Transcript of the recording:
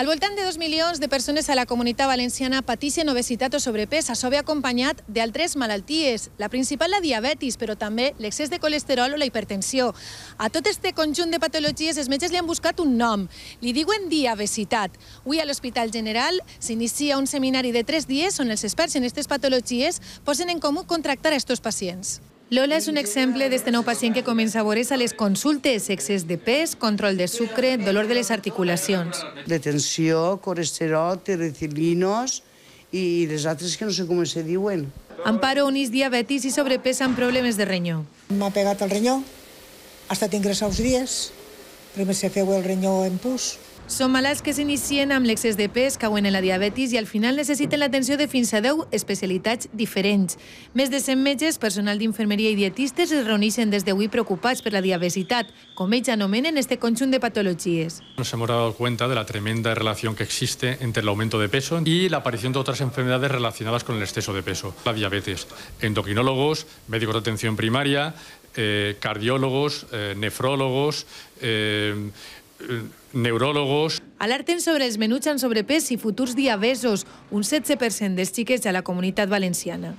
Al voltant de dos milions de persones a la comunitat valenciana pateixen obesitat o sobrepès. Això ve acompanyat d'altres malalties. La principal, la diabetis, però també l'excés de colesterol o la hipertensió. A tot este conjunt de patologies els metges li han buscat un nom. Li diuen diabesitat. Avui a l'Hospital General s'inicia un seminari de tres dies on els experts en aquestes patologies posen en comú contractar a aquests pacients. Lola és un exemple d'aquest nou pacient que comença a veure a les consultes, excés de pes, control de sucre, dolor de les articulacions. De tensió, colesterol, tericilinos i les altres que no sé com se diuen. Amparo unís diabetis i sobrepesa amb problemes de renyó. M'ha pegat el renyó, ha estat ingressat uns dies, primer se feu el renyó en pus. Són malalts que s'inicien amb l'excés de pes, cauen en la diabetis i al final necessiten l'atenció de fins a 10 especialitats diferents. Més de 100 metges, personal d'infermeria i dietistes es reuneixen des d'avui preocupats per la diabesitat, com ells anomenen este conjunt de patologies. Nos hemos dado cuenta de la tremenda relación que existe entre el aumento de peso y la aparición de otras enfermedades relacionadas con el exceso de peso, la diabetes. Endocrinólogos, médicos de atención primaria, eh, cardiólogos, eh, nefrólogos, eh, neurólogos. Alerten sobre els menuts en sobrepès i futurs diabesos, un 17% dels xiquets de la comunitat valenciana.